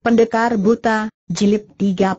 Pendekar Buta, Jilid 31.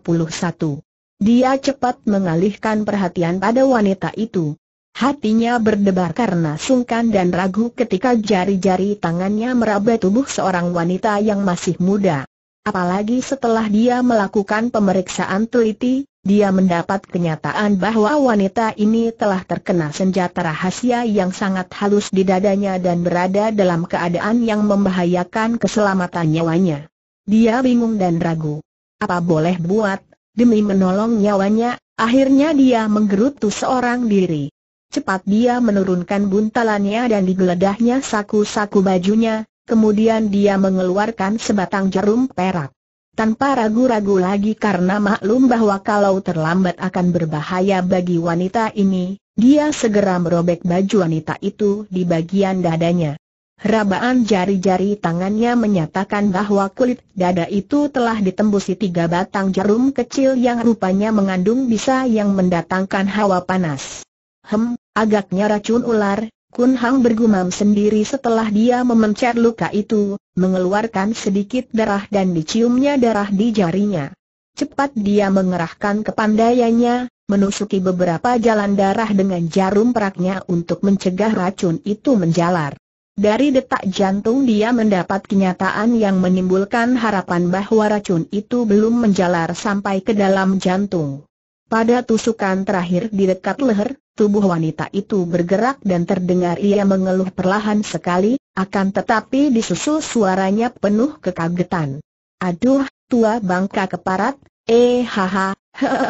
Dia cepat mengalihkan perhatian pada wanita itu. Hatinya berdebar karena sungkan dan ragu ketika jari-jari tangannya meraba tubuh seorang wanita yang masih muda. Apalagi setelah dia melakukan pemeriksaan teliti, dia mendapat kenyataan bahwa wanita ini telah terkena senjata rahasia yang sangat halus di dadanya dan berada dalam keadaan yang membahayakan keselamatan nyawanya. Dia bingung dan ragu. Apa boleh buat, demi menolong nyawanya, akhirnya dia menggerutu seorang diri. Cepat dia menurunkan buntalannya dan digeledahnya saku-saku bajunya, kemudian dia mengeluarkan sebatang jarum perak. Tanpa ragu-ragu lagi karena maklum bahwa kalau terlambat akan berbahaya bagi wanita ini, dia segera merobek baju wanita itu di bagian dadanya. Rabaan jari-jari tangannya menyatakan bahwa kulit dada itu telah ditembusi tiga batang jarum kecil yang rupanya mengandung bisa yang mendatangkan hawa panas. Hem, agaknya racun ular, Kun Hang bergumam sendiri setelah dia memencar luka itu, mengeluarkan sedikit darah dan diciumnya darah di jarinya. Cepat dia mengerahkan kepandaiannya, menusuki beberapa jalan darah dengan jarum peraknya untuk mencegah racun itu menjalar. Dari detak jantung dia mendapat kenyataan yang menimbulkan harapan bahwa racun itu belum menjalar sampai ke dalam jantung. Pada tusukan terakhir di dekat leher, tubuh wanita itu bergerak dan terdengar ia mengeluh perlahan sekali, akan tetapi disusul suaranya penuh kekagetan. Aduh, tua bangka keparat, eh haha,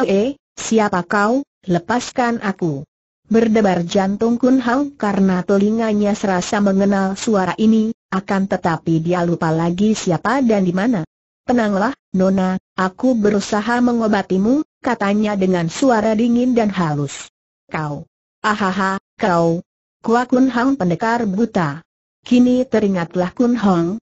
hee, siapa kau, lepaskan aku. Berdebar jantung Kun Hao karena telinganya serasa mengenal suara ini, akan tetapi dia lupa lagi siapa dan di mana. Tenanglah, Nona, aku berusaha mengobatimu, katanya dengan suara dingin dan halus. Kau. Ahaha, kau. Kua Kun Hang pendekar buta. Kini teringatlah Kun Hong.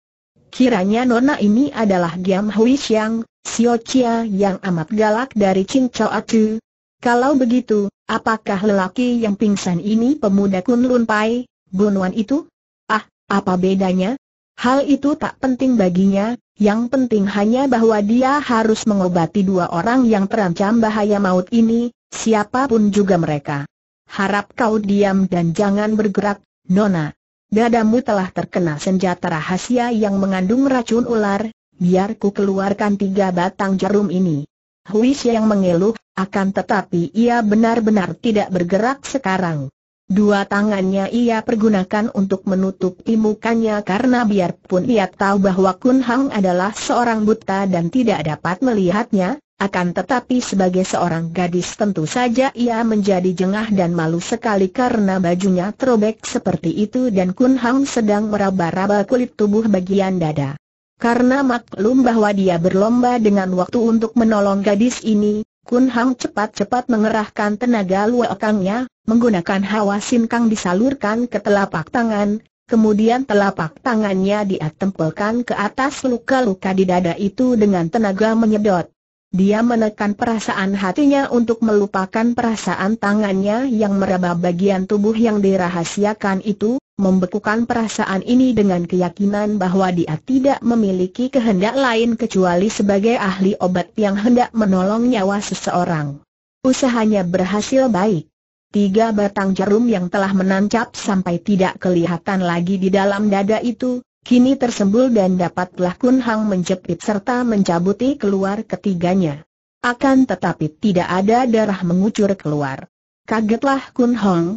Kiranya Nona ini adalah Giam Hui Xiang, Xiao Chia yang amat galak dari Ching Chau Atu, kalau begitu, apakah lelaki yang pingsan ini pemuda Kunlun Pai, bunuan itu? Ah, apa bedanya? Hal itu tak penting baginya, yang penting hanya bahwa dia harus mengobati dua orang yang terancam bahaya maut ini, siapapun juga mereka. Harap kau diam dan jangan bergerak, Nona. Dadamu telah terkena senjata rahasia yang mengandung racun ular, biar ku keluarkan tiga batang jarum ini. Huis yang mengeluh, akan tetapi ia benar-benar tidak bergerak sekarang. Dua tangannya ia pergunakan untuk menutup mukanya karena biarpun ia tahu bahwa Kun Hang adalah seorang buta dan tidak dapat melihatnya, akan tetapi sebagai seorang gadis tentu saja ia menjadi jengah dan malu sekali karena bajunya terobek seperti itu dan Kun Hang sedang meraba-raba kulit tubuh bagian dada. Karena maklum bahwa dia berlomba dengan waktu untuk menolong gadis ini, Kun Hang cepat-cepat mengerahkan tenaga luar luakangnya, menggunakan hawa sinkang disalurkan ke telapak tangan, kemudian telapak tangannya dia ke atas luka-luka di dada itu dengan tenaga menyedot. Dia menekan perasaan hatinya untuk melupakan perasaan tangannya yang meraba bagian tubuh yang dirahasiakan itu, membekukan perasaan ini dengan keyakinan bahwa dia tidak memiliki kehendak lain kecuali sebagai ahli obat yang hendak menolong nyawa seseorang. Usahanya berhasil baik. Tiga batang jarum yang telah menancap sampai tidak kelihatan lagi di dalam dada itu, kini tersembul dan dapatlah Kun Hang menjepit serta mencabuti keluar ketiganya. Akan tetapi tidak ada darah mengucur keluar. Kagetlah Kun Hong,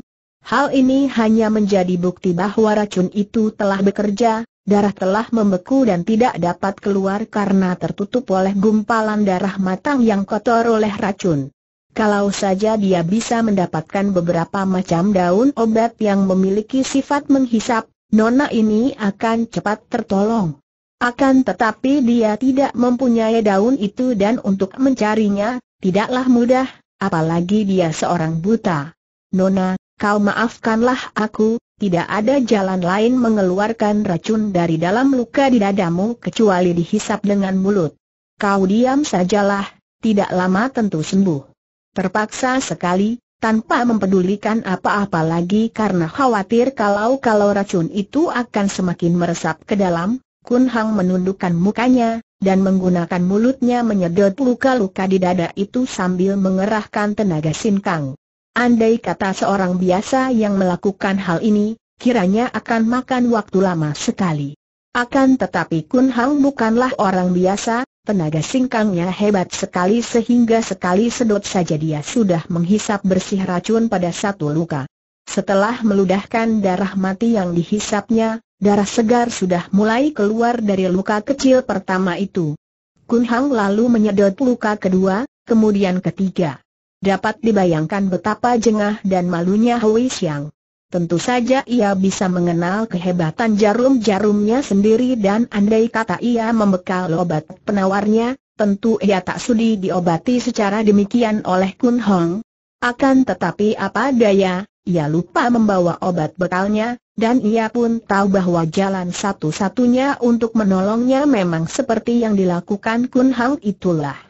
Hal ini hanya menjadi bukti bahwa racun itu telah bekerja, darah telah membeku dan tidak dapat keluar karena tertutup oleh gumpalan darah matang yang kotor oleh racun. Kalau saja dia bisa mendapatkan beberapa macam daun obat yang memiliki sifat menghisap, nona ini akan cepat tertolong. Akan tetapi dia tidak mempunyai daun itu dan untuk mencarinya, tidaklah mudah, apalagi dia seorang buta. Nona, kau maafkanlah aku, tidak ada jalan lain mengeluarkan racun dari dalam luka di dadamu kecuali dihisap dengan mulut. Kau diam sajalah, tidak lama tentu sembuh. Terpaksa sekali, tanpa mempedulikan apa-apa lagi karena khawatir kalau-kalau racun itu akan semakin meresap ke dalam, Kun Hang menundukkan mukanya, dan menggunakan mulutnya menyedot luka-luka di dada itu sambil mengerahkan tenaga sinkang. Andai kata seorang biasa yang melakukan hal ini, kiranya akan makan waktu lama sekali. Akan tetapi Kun Hang bukanlah orang biasa, tenaga singkangnya hebat sekali sehingga sekali sedot saja dia sudah menghisap bersih racun pada satu luka. Setelah meludahkan darah mati yang dihisapnya, darah segar sudah mulai keluar dari luka kecil pertama itu. Kun Hang lalu menyedot luka kedua, kemudian ketiga. Dapat dibayangkan betapa jengah dan malunya Hui Xiang. Tentu saja ia bisa mengenal kehebatan jarum-jarumnya sendiri dan andai kata ia membekal obat penawarnya, tentu ia tak sudi diobati secara demikian oleh Kun Hong. Akan tetapi apa daya, ia lupa membawa obat bekalnya, dan ia pun tahu bahwa jalan satu-satunya untuk menolongnya memang seperti yang dilakukan Kun Hong itulah.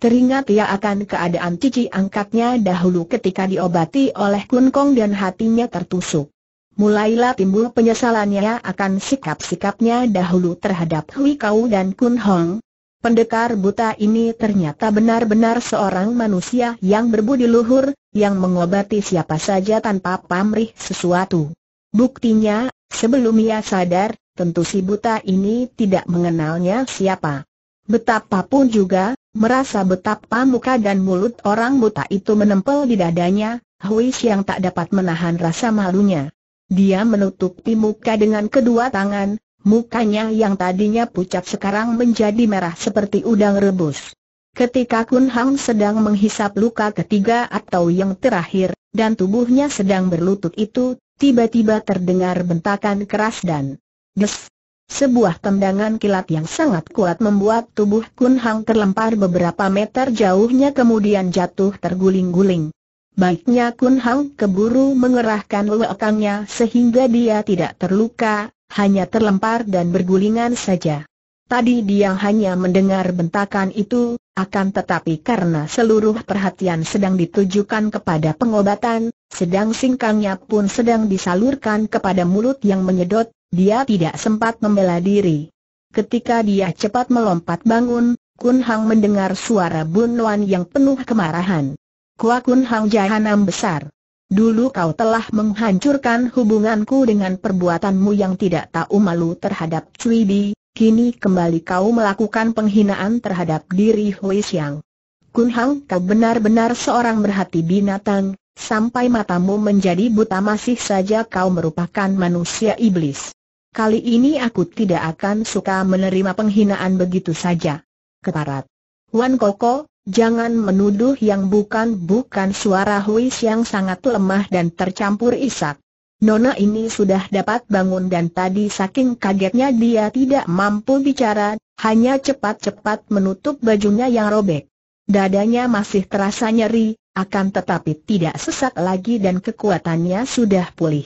Teringat ia ya akan keadaan cici angkatnya dahulu ketika diobati oleh Kun Kong dan hatinya tertusuk. Mulailah timbul penyesalannya akan sikap-sikapnya dahulu terhadap Hui Kau dan Kun Hong. Pendekar buta ini ternyata benar-benar seorang manusia yang berbudi luhur, yang mengobati siapa saja tanpa pamrih sesuatu. Buktinya, sebelum ia sadar, tentu si buta ini tidak mengenalnya siapa. Betapapun juga, Merasa betapa muka dan mulut orang buta itu menempel di dadanya, Hui Xiang tak dapat menahan rasa malunya. Dia menutupi muka dengan kedua tangan, mukanya yang tadinya pucat sekarang menjadi merah seperti udang rebus. Ketika Kun Hang sedang menghisap luka ketiga atau yang terakhir, dan tubuhnya sedang berlutut itu, tiba-tiba terdengar bentakan keras dan des. Sebuah tendangan kilat yang sangat kuat membuat tubuh Kun Hang terlempar beberapa meter jauhnya kemudian jatuh terguling-guling. Baiknya Kun Hang keburu mengerahkan lekangnya sehingga dia tidak terluka, hanya terlempar dan bergulingan saja. Tadi dia hanya mendengar bentakan itu, akan tetapi karena seluruh perhatian sedang ditujukan kepada pengobatan, sedang singkangnya pun sedang disalurkan kepada mulut yang menyedot, dia tidak sempat membela diri. Ketika dia cepat melompat bangun, Kun Hang mendengar suara Bun Wan yang penuh kemarahan. Kua Kun Hang jahanam besar. Dulu kau telah menghancurkan hubunganku dengan perbuatanmu yang tidak tahu malu terhadap Cui Bi, kini kembali kau melakukan penghinaan terhadap diri Hui Xiang. Kun Hang kau benar-benar seorang berhati binatang, sampai matamu menjadi buta masih saja kau merupakan manusia iblis. Kali ini aku tidak akan suka menerima penghinaan begitu saja. Keparat. Wan Koko, jangan menuduh yang bukan-bukan suara Huis yang sangat lemah dan tercampur isak. Nona ini sudah dapat bangun dan tadi saking kagetnya dia tidak mampu bicara, hanya cepat-cepat menutup bajunya yang robek. Dadanya masih terasa nyeri, akan tetapi tidak sesak lagi dan kekuatannya sudah pulih.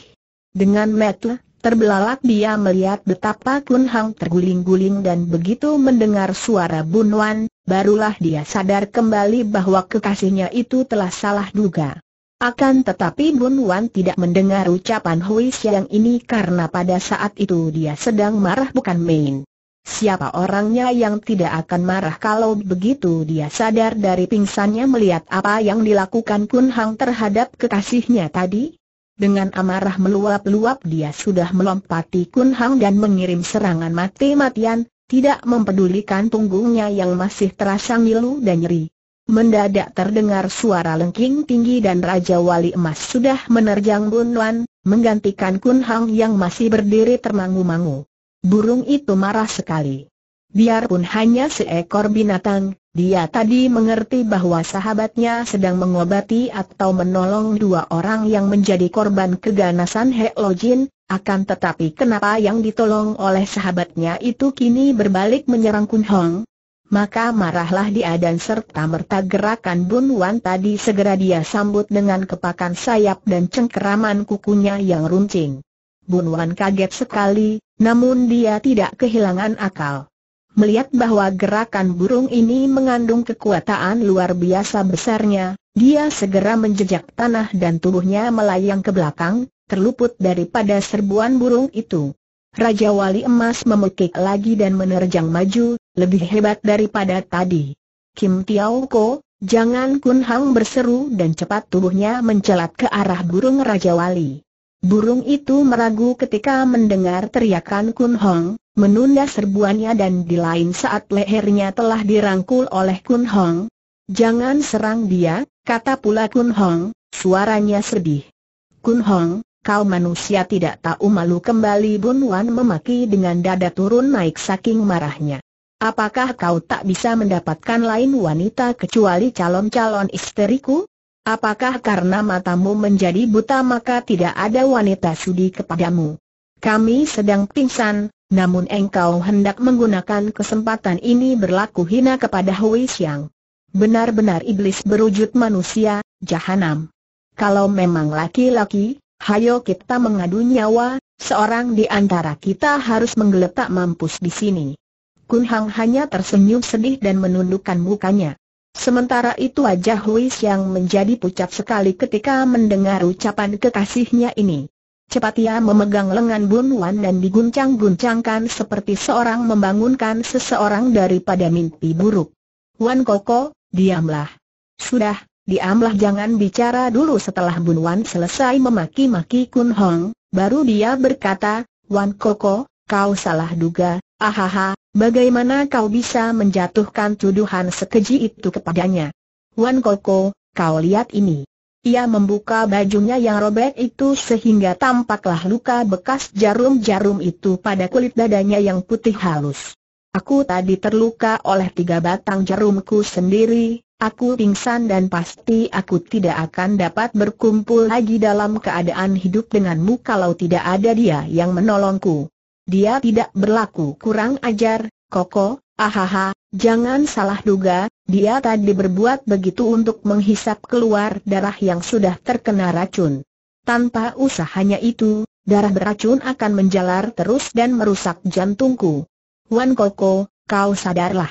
Dengan mata terbelalak dia melihat betapa Kun Hang terguling-guling dan begitu mendengar suara Bunwan, barulah dia sadar kembali bahwa kekasihnya itu telah salah duga. Akan tetapi Bunwan tidak mendengar ucapan Hui Xiang ini karena pada saat itu dia sedang marah bukan main. Siapa orangnya yang tidak akan marah kalau begitu dia sadar dari pingsannya melihat apa yang dilakukan Kun Hang terhadap kekasihnya tadi? Dengan amarah meluap-luap dia sudah melompati Kun Hang dan mengirim serangan mati-matian, tidak mempedulikan punggungnya yang masih terasa ngilu dan nyeri. Mendadak terdengar suara lengking tinggi dan Raja Wali Emas sudah menerjang Bun Wan, menggantikan Kun Hang yang masih berdiri termangu-mangu. Burung itu marah sekali. Biarpun hanya seekor binatang, dia tadi mengerti bahwa sahabatnya sedang mengobati atau menolong dua orang yang menjadi korban keganasan He Lo akan tetapi kenapa yang ditolong oleh sahabatnya itu kini berbalik menyerang Kun Hong? Maka marahlah dia dan serta merta gerakan Bun Wan tadi segera dia sambut dengan kepakan sayap dan cengkeraman kukunya yang runcing. Bun Wan kaget sekali, namun dia tidak kehilangan akal. Melihat bahwa gerakan burung ini mengandung kekuatan luar biasa besarnya, dia segera menjejak tanah dan tubuhnya melayang ke belakang, terluput daripada serbuan burung itu. Raja Wali Emas memekik lagi dan menerjang maju, lebih hebat daripada tadi. Kim Tiao Ko, jangan Kun Hang berseru dan cepat tubuhnya mencelat ke arah burung Raja Wali. Burung itu meragu ketika mendengar teriakan Kun Hong, menunda serbuannya dan di lain saat lehernya telah dirangkul oleh Kun Hong. Jangan serang dia, kata pula Kun Hong, suaranya sedih. Kun Hong, kau manusia tidak tahu malu kembali Bun Wan memaki dengan dada turun naik saking marahnya. Apakah kau tak bisa mendapatkan lain wanita kecuali calon-calon isteriku? Apakah karena matamu menjadi buta maka tidak ada wanita sudi kepadamu? Kami sedang pingsan, namun engkau hendak menggunakan kesempatan ini berlaku hina kepada Hui Xiang. Benar-benar iblis berwujud manusia, jahanam. Kalau memang laki-laki, hayo kita mengadu nyawa, seorang di antara kita harus menggeletak mampus di sini. Kun Hang hanya tersenyum sedih dan menundukkan mukanya. Sementara itu wajah Louis yang menjadi pucat sekali ketika mendengar ucapan kekasihnya ini. Cepat ia memegang lengan Bun Wan dan diguncang-guncangkan seperti seorang membangunkan seseorang daripada mimpi buruk. Wan Koko, diamlah. Sudah, diamlah jangan bicara dulu setelah Bun Wan selesai memaki-maki Kun Hong, baru dia berkata, Wan Koko, kau salah duga, Ahaha, bagaimana kau bisa menjatuhkan tuduhan sekeji itu kepadanya? Wan Koko, kau lihat ini. Ia membuka bajunya yang robek itu sehingga tampaklah luka bekas jarum-jarum itu pada kulit dadanya yang putih halus. Aku tadi terluka oleh tiga batang jarumku sendiri, aku pingsan dan pasti aku tidak akan dapat berkumpul lagi dalam keadaan hidup denganmu kalau tidak ada dia yang menolongku dia tidak berlaku kurang ajar, Koko, ahaha, jangan salah duga, dia tadi berbuat begitu untuk menghisap keluar darah yang sudah terkena racun. Tanpa usahanya itu, darah beracun akan menjalar terus dan merusak jantungku. Wan Koko, kau sadarlah.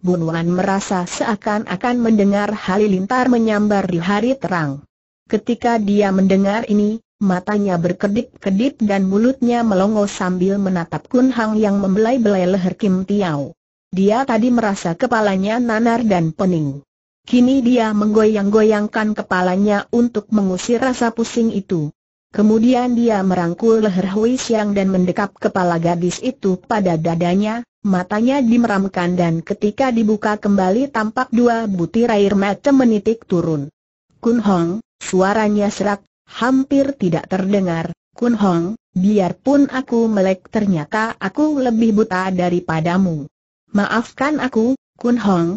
Bun Wan merasa seakan-akan mendengar halilintar menyambar di hari terang. Ketika dia mendengar ini, matanya berkedip-kedip dan mulutnya melongo sambil menatap Kun Hang yang membelai-belai leher Kim Tiao. Dia tadi merasa kepalanya nanar dan pening. Kini dia menggoyang-goyangkan kepalanya untuk mengusir rasa pusing itu. Kemudian dia merangkul leher Hui Xiang dan mendekap kepala gadis itu pada dadanya, matanya dimeramkan dan ketika dibuka kembali tampak dua butir air mata menitik turun. Kun Hong, suaranya serak, hampir tidak terdengar, Kun Hong, biarpun aku melek ternyata aku lebih buta daripadamu. Maafkan aku, Kun Hong.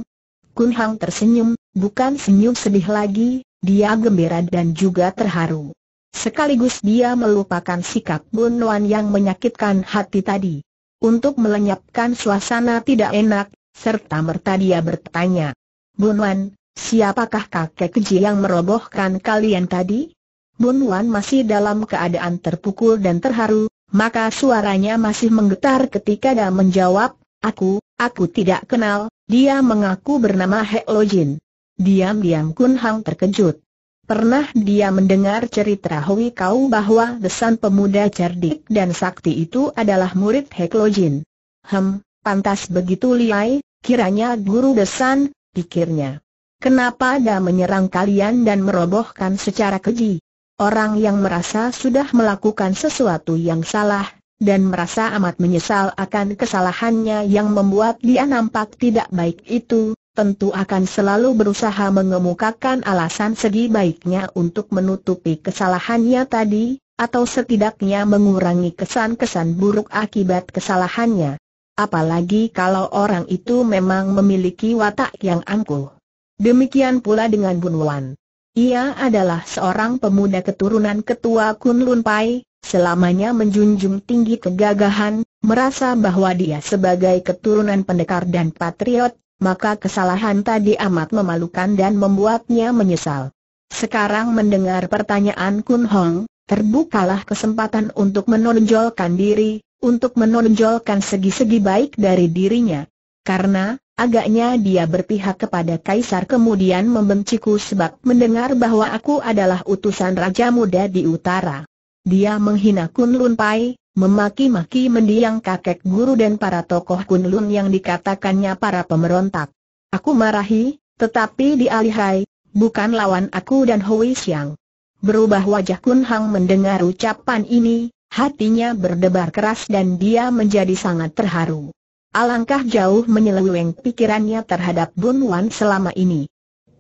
Kun Hong tersenyum, bukan senyum sedih lagi, dia gembira dan juga terharu. Sekaligus dia melupakan sikap Bun Wan yang menyakitkan hati tadi. Untuk melenyapkan suasana tidak enak, serta merta dia bertanya. Bun Wan, siapakah kakek keji yang merobohkan kalian tadi? Bun Wan masih dalam keadaan terpukul dan terharu, maka suaranya masih menggetar ketika dia menjawab, Aku, aku tidak kenal, dia mengaku bernama He Lo Jin. Diam-diam Kun Hang terkejut. Pernah dia mendengar cerita Hui Kau bahwa desan pemuda cerdik dan sakti itu adalah murid Heklojin. Hem, pantas begitu liai, kiranya guru desan, pikirnya. Kenapa dia menyerang kalian dan merobohkan secara keji? orang yang merasa sudah melakukan sesuatu yang salah, dan merasa amat menyesal akan kesalahannya yang membuat dia nampak tidak baik itu, tentu akan selalu berusaha mengemukakan alasan segi baiknya untuk menutupi kesalahannya tadi, atau setidaknya mengurangi kesan-kesan buruk akibat kesalahannya. Apalagi kalau orang itu memang memiliki watak yang angkuh. Demikian pula dengan Bunwan. Ia adalah seorang pemuda keturunan ketua Kunlun Pai, selamanya menjunjung tinggi kegagahan, merasa bahwa dia sebagai keturunan pendekar dan patriot, maka kesalahan tadi amat memalukan dan membuatnya menyesal. Sekarang mendengar pertanyaan Kun Hong, terbukalah kesempatan untuk menonjolkan diri, untuk menonjolkan segi-segi baik dari dirinya. Karena, Agaknya dia berpihak kepada Kaisar kemudian membenciku sebab mendengar bahwa aku adalah utusan Raja Muda di Utara. Dia menghina Kunlun Pai, memaki-maki mendiang kakek guru dan para tokoh Kunlun yang dikatakannya para pemberontak. Aku marahi, tetapi dialihai, bukan lawan aku dan Hui Xiang. Berubah wajah Kun Hang mendengar ucapan ini, hatinya berdebar keras dan dia menjadi sangat terharu. Alangkah jauh menyeleweng pikirannya terhadap Bun Wan selama ini.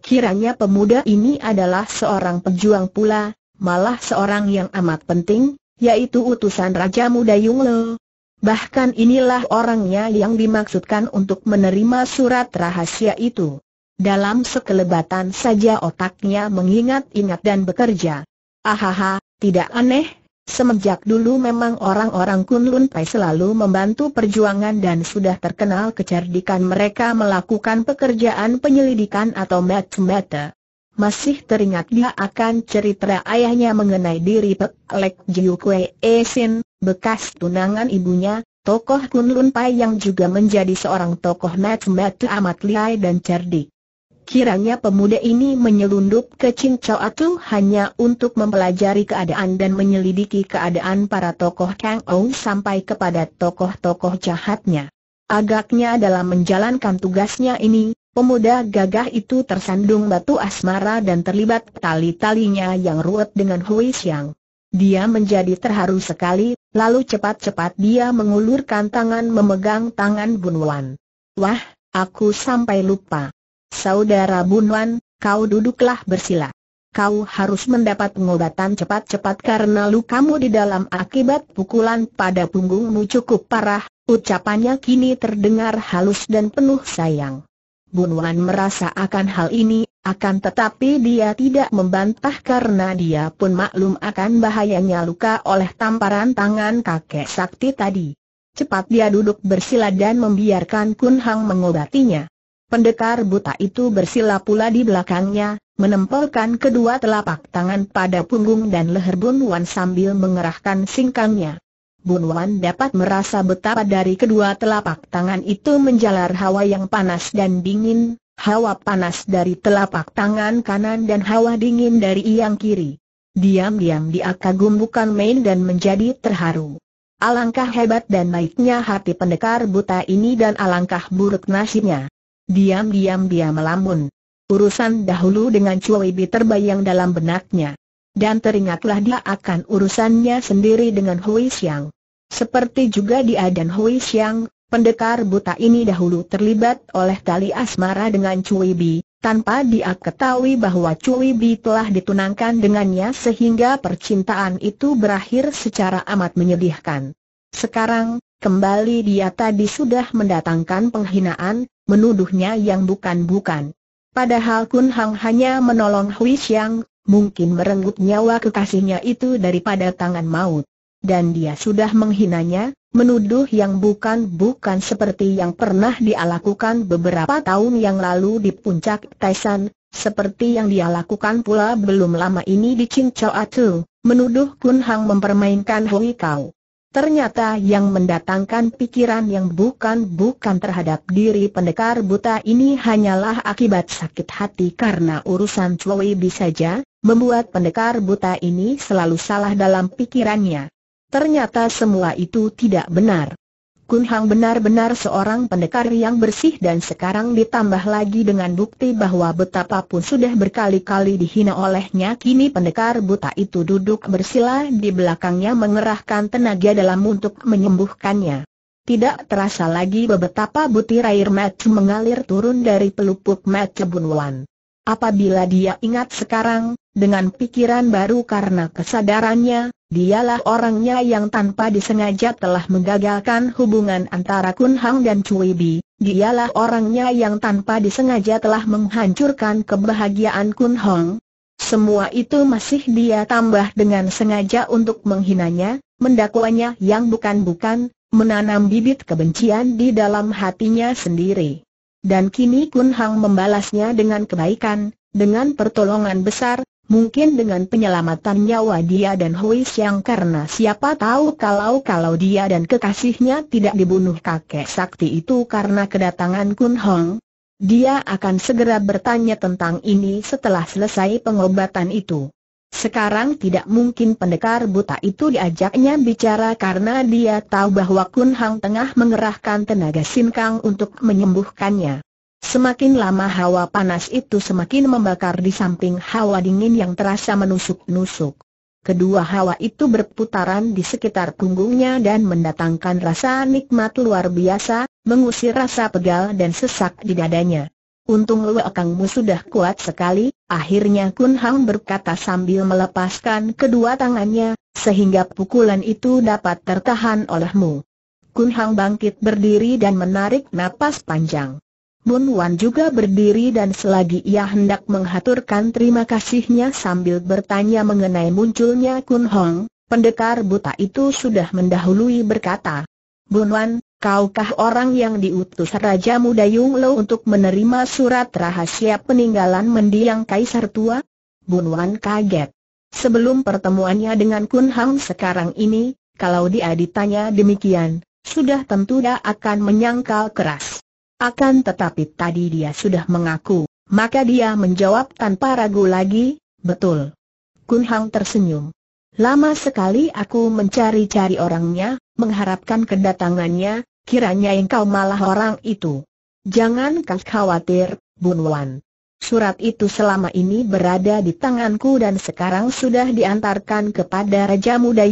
Kiranya pemuda ini adalah seorang pejuang pula, malah seorang yang amat penting, yaitu utusan Raja Muda Yung Le. Bahkan inilah orangnya yang dimaksudkan untuk menerima surat rahasia itu. Dalam sekelebatan saja otaknya mengingat-ingat dan bekerja. Ahaha, tidak aneh Semenjak dulu memang orang-orang Kunlun Pai selalu membantu perjuangan dan sudah terkenal kecerdikan mereka melakukan pekerjaan penyelidikan atau match-mata. Masih teringat dia akan cerita ayahnya mengenai diri Pek Lek Jiu Kwe Esin, bekas tunangan ibunya, tokoh Kunlun Pai yang juga menjadi seorang tokoh match-mata amat lihai dan cerdik. Kiranya pemuda ini menyelundup ke Cincau Atu hanya untuk mempelajari keadaan dan menyelidiki keadaan para tokoh Kang Ou sampai kepada tokoh-tokoh jahatnya. Agaknya dalam menjalankan tugasnya ini, pemuda gagah itu tersandung batu asmara dan terlibat tali-talinya yang ruwet dengan Hui Xiang. Dia menjadi terharu sekali, lalu cepat-cepat dia mengulurkan tangan memegang tangan Bun Wan. Wah, aku sampai lupa. Saudara Bunwan, kau duduklah bersila. Kau harus mendapat pengobatan cepat-cepat karena lukamu di dalam akibat pukulan pada punggungmu cukup parah, ucapannya kini terdengar halus dan penuh sayang. Bunwan merasa akan hal ini, akan tetapi dia tidak membantah karena dia pun maklum akan bahayanya luka oleh tamparan tangan kakek sakti tadi. Cepat dia duduk bersila dan membiarkan Kun Hang mengobatinya. Pendekar buta itu bersila pula di belakangnya, menempelkan kedua telapak tangan pada punggung dan leher Bun Wan sambil mengerahkan singkangnya. Bun Wan dapat merasa betapa dari kedua telapak tangan itu menjalar hawa yang panas dan dingin, hawa panas dari telapak tangan kanan dan hawa dingin dari yang kiri. Diam-diam dia kagum bukan main dan menjadi terharu. Alangkah hebat dan baiknya hati pendekar buta ini dan alangkah buruk nasibnya. Diam-diam dia melamun. Urusan dahulu dengan Cui Bi terbayang dalam benaknya. Dan teringatlah dia akan urusannya sendiri dengan Hui Xiang. Seperti juga dia dan Hui Xiang, pendekar buta ini dahulu terlibat oleh tali asmara dengan Cui Bi, tanpa dia ketahui bahwa Cui Bi telah ditunangkan dengannya sehingga percintaan itu berakhir secara amat menyedihkan. Sekarang, kembali dia tadi sudah mendatangkan penghinaan, menuduhnya yang bukan-bukan. Padahal Kun Hang hanya menolong Hui Xiang, mungkin merenggut nyawa kekasihnya itu daripada tangan maut. Dan dia sudah menghinanya, menuduh yang bukan-bukan seperti yang pernah dia lakukan beberapa tahun yang lalu di puncak Taisan, seperti yang dia lakukan pula belum lama ini di Qingchao Atu, menuduh Kun Hang mempermainkan Hui Kau. Ternyata yang mendatangkan pikiran yang bukan-bukan terhadap diri pendekar buta ini hanyalah akibat sakit hati karena urusan Chloe saja, membuat pendekar buta ini selalu salah dalam pikirannya. Ternyata semua itu tidak benar. Kun Hang benar-benar seorang pendekar yang bersih dan sekarang ditambah lagi dengan bukti bahwa betapapun sudah berkali-kali dihina olehnya kini pendekar buta itu duduk bersila di belakangnya mengerahkan tenaga dalam untuk menyembuhkannya. Tidak terasa lagi betapa butir air mata mengalir turun dari pelupuk mata Bunwan. Apabila dia ingat sekarang, dengan pikiran baru karena kesadarannya, dialah orangnya yang tanpa disengaja telah menggagalkan hubungan antara Kun Hang dan Cui Bi, dialah orangnya yang tanpa disengaja telah menghancurkan kebahagiaan Kun Hong. Semua itu masih dia tambah dengan sengaja untuk menghinanya, mendakwanya yang bukan-bukan, menanam bibit kebencian di dalam hatinya sendiri dan kini Kun Hang membalasnya dengan kebaikan, dengan pertolongan besar, mungkin dengan penyelamatan nyawa dia dan Hui Xiang karena siapa tahu kalau-kalau dia dan kekasihnya tidak dibunuh kakek sakti itu karena kedatangan Kun Hong, dia akan segera bertanya tentang ini setelah selesai pengobatan itu. Sekarang tidak mungkin pendekar buta itu diajaknya bicara karena dia tahu bahwa Kun Hang tengah mengerahkan tenaga sinkang untuk menyembuhkannya. Semakin lama hawa panas itu semakin membakar di samping hawa dingin yang terasa menusuk-nusuk. Kedua hawa itu berputaran di sekitar punggungnya dan mendatangkan rasa nikmat luar biasa, mengusir rasa pegal dan sesak di dadanya. Untung Akangmu sudah kuat sekali, akhirnya Kun Hang berkata sambil melepaskan kedua tangannya, sehingga pukulan itu dapat tertahan olehmu. Kun Hang bangkit berdiri dan menarik napas panjang. Bun Wan juga berdiri dan selagi ia hendak menghaturkan terima kasihnya sambil bertanya mengenai munculnya Kun Hong, pendekar buta itu sudah mendahului berkata, Bun Wan, Kaukah orang yang diutus Raja Muda Yung Lo untuk menerima surat rahasia peninggalan mendiang Kaisar Tua? Bun Wan kaget. Sebelum pertemuannya dengan Kun Hang sekarang ini, kalau dia ditanya demikian, sudah tentu dia akan menyangkal keras. Akan tetapi tadi dia sudah mengaku, maka dia menjawab tanpa ragu lagi, betul. Kun Hang tersenyum. Lama sekali aku mencari-cari orangnya, mengharapkan kedatangannya, Kiranya engkau malah orang itu. Jangan kau khawatir, Bun Wan. Surat itu selama ini berada di tanganku dan sekarang sudah diantarkan kepada Raja Muda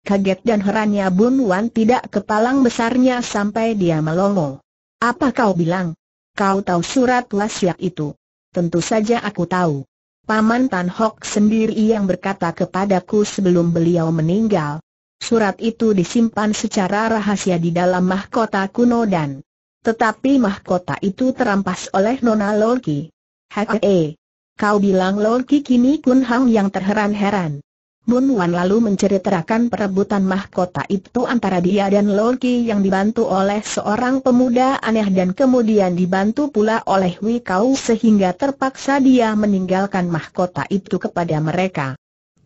Kaget dan herannya Bun Wan tidak kepalang besarnya sampai dia melongo. Apa kau bilang? Kau tahu surat wasiat itu? Tentu saja aku tahu. Paman Tan Hock sendiri yang berkata kepadaku sebelum beliau meninggal, Surat itu disimpan secara rahasia di dalam mahkota kuno dan tetapi mahkota itu terampas oleh Nona Loki. Hehehe kau bilang Loki kini Kun Hang yang terheran-heran. Bun Wan lalu menceritakan perebutan mahkota itu antara dia dan Loki yang dibantu oleh seorang pemuda aneh dan kemudian dibantu pula oleh Wikau sehingga terpaksa dia meninggalkan mahkota itu kepada mereka.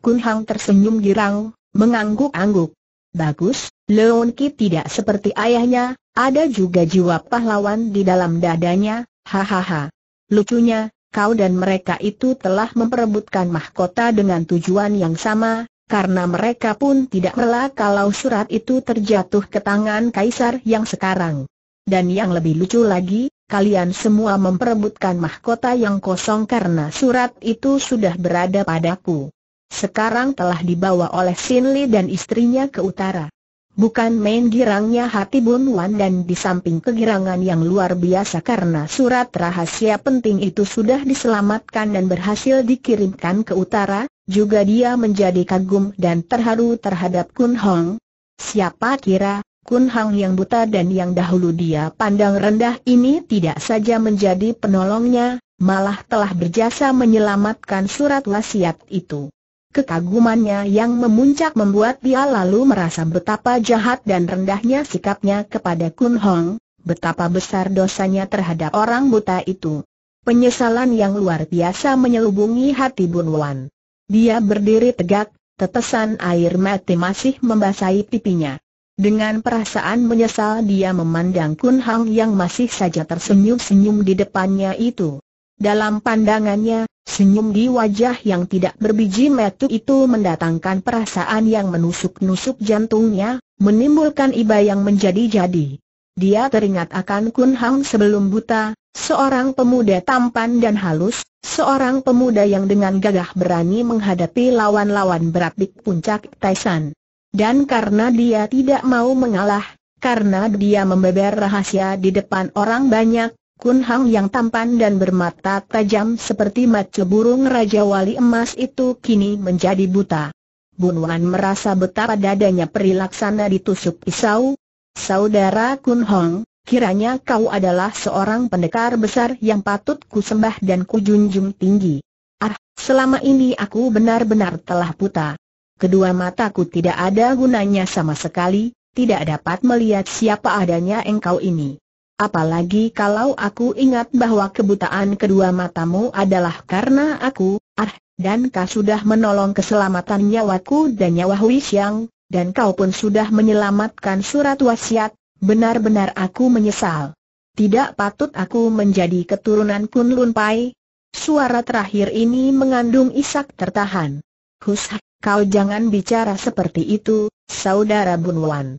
Kun Hang tersenyum girang, mengangguk-angguk. Bagus, Leon Ki tidak seperti ayahnya, ada juga jiwa pahlawan di dalam dadanya, hahaha. Lucunya, kau dan mereka itu telah memperebutkan mahkota dengan tujuan yang sama, karena mereka pun tidak rela kalau surat itu terjatuh ke tangan kaisar yang sekarang. Dan yang lebih lucu lagi, kalian semua memperebutkan mahkota yang kosong karena surat itu sudah berada padaku sekarang telah dibawa oleh Sin Li dan istrinya ke utara. Bukan main girangnya hati Bun Wan dan di samping kegirangan yang luar biasa karena surat rahasia penting itu sudah diselamatkan dan berhasil dikirimkan ke utara, juga dia menjadi kagum dan terharu terhadap Kun Hong. Siapa kira, Kun Hong yang buta dan yang dahulu dia pandang rendah ini tidak saja menjadi penolongnya, malah telah berjasa menyelamatkan surat wasiat itu. Kekagumannya yang memuncak membuat dia lalu merasa betapa jahat dan rendahnya sikapnya kepada Kun Hong, betapa besar dosanya terhadap orang buta itu. Penyesalan yang luar biasa menyelubungi hati Bun Wan. Dia berdiri tegak, tetesan air mati masih membasahi pipinya. Dengan perasaan menyesal dia memandang Kun Hong yang masih saja tersenyum-senyum di depannya itu. Dalam pandangannya, Senyum di wajah yang tidak berbiji metu itu mendatangkan perasaan yang menusuk-nusuk jantungnya, menimbulkan iba yang menjadi-jadi. Dia teringat akan Kun Hang sebelum buta, seorang pemuda tampan dan halus, seorang pemuda yang dengan gagah berani menghadapi lawan-lawan berat di puncak Taisan. Dan karena dia tidak mau mengalah, karena dia membeber rahasia di depan orang banyak, Kun Hang yang tampan dan bermata tajam seperti mata burung Raja Wali Emas itu kini menjadi buta. Bun Wan merasa betapa dadanya perilaksana ditusuk pisau. Saudara Kun Hong, kiranya kau adalah seorang pendekar besar yang patut ku sembah dan ku junjung tinggi. Ah, selama ini aku benar-benar telah buta. Kedua mataku tidak ada gunanya sama sekali, tidak dapat melihat siapa adanya engkau ini apalagi kalau aku ingat bahwa kebutaan kedua matamu adalah karena aku, ah, dan kau sudah menolong keselamatan nyawaku dan nyawa Hui Xiang, dan kau pun sudah menyelamatkan surat wasiat, benar-benar aku menyesal. Tidak patut aku menjadi keturunan Lun Pai. Suara terakhir ini mengandung isak tertahan. Hus, kau jangan bicara seperti itu, saudara Bunwan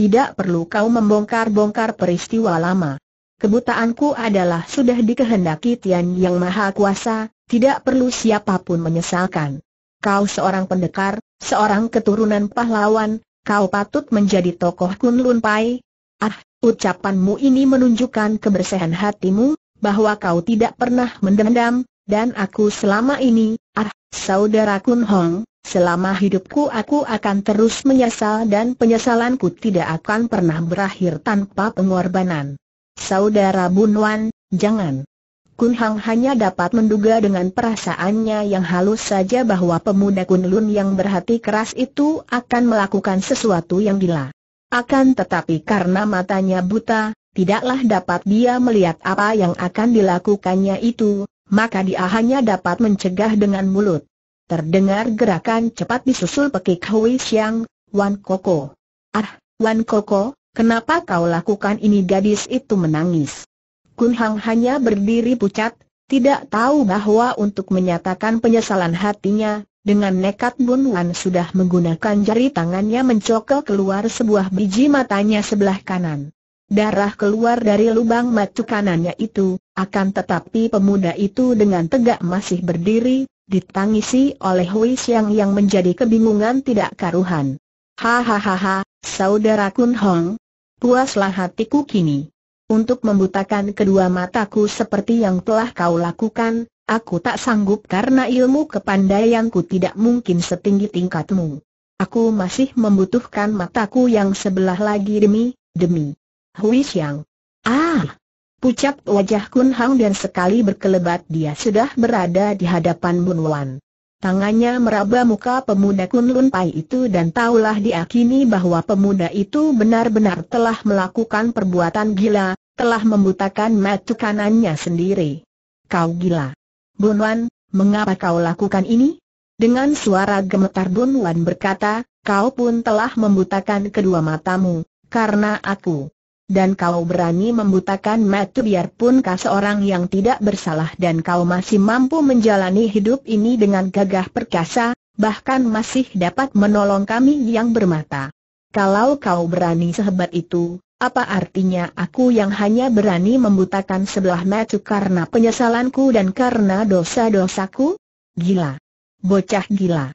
tidak perlu kau membongkar-bongkar peristiwa lama. Kebutaanku adalah sudah dikehendaki Tian Yang Maha Kuasa, tidak perlu siapapun menyesalkan. Kau seorang pendekar, seorang keturunan pahlawan, kau patut menjadi tokoh Kunlun Pai. Ah, ucapanmu ini menunjukkan kebersihan hatimu, bahwa kau tidak pernah mendendam, dan aku selama ini, ah, saudara Kun Hong, Selama hidupku aku akan terus menyesal dan penyesalanku tidak akan pernah berakhir tanpa pengorbanan. Saudara Bunwan, jangan. Kun Hang hanya dapat menduga dengan perasaannya yang halus saja bahwa pemuda Kun Lun yang berhati keras itu akan melakukan sesuatu yang gila. Akan tetapi karena matanya buta, tidaklah dapat dia melihat apa yang akan dilakukannya itu, maka dia hanya dapat mencegah dengan mulut. Terdengar gerakan cepat disusul pekik Hui Xiang, Wan Koko. Ah, Wan Koko, kenapa kau lakukan ini gadis itu menangis. Kun Hang hanya berdiri pucat, tidak tahu bahwa untuk menyatakan penyesalan hatinya, dengan nekat Bun Wan sudah menggunakan jari tangannya mencokel keluar sebuah biji matanya sebelah kanan. Darah keluar dari lubang mata kanannya itu, akan tetapi pemuda itu dengan tegak masih berdiri, ditangisi oleh Hui Xiang yang menjadi kebingungan tidak karuhan. Hahaha, saudara Kun Hong, puaslah hatiku kini. Untuk membutakan kedua mataku seperti yang telah kau lakukan, aku tak sanggup karena ilmu kepandaianku tidak mungkin setinggi tingkatmu. Aku masih membutuhkan mataku yang sebelah lagi demi, demi. Hui Xiang. Ah! Pucat wajah Kun Hang dan sekali berkelebat dia sudah berada di hadapan Bun Wan. Tangannya meraba muka pemuda Kun Lun Pai itu dan taulah diakini bahwa pemuda itu benar-benar telah melakukan perbuatan gila, telah membutakan mata kanannya sendiri. Kau gila. Bun Wan, mengapa kau lakukan ini? Dengan suara gemetar Bun Wan berkata, kau pun telah membutakan kedua matamu, karena aku dan kau berani membutakan mata biarpun kau seorang yang tidak bersalah dan kau masih mampu menjalani hidup ini dengan gagah perkasa, bahkan masih dapat menolong kami yang bermata. Kalau kau berani sehebat itu, apa artinya aku yang hanya berani membutakan sebelah mata karena penyesalanku dan karena dosa-dosaku? Gila! Bocah gila!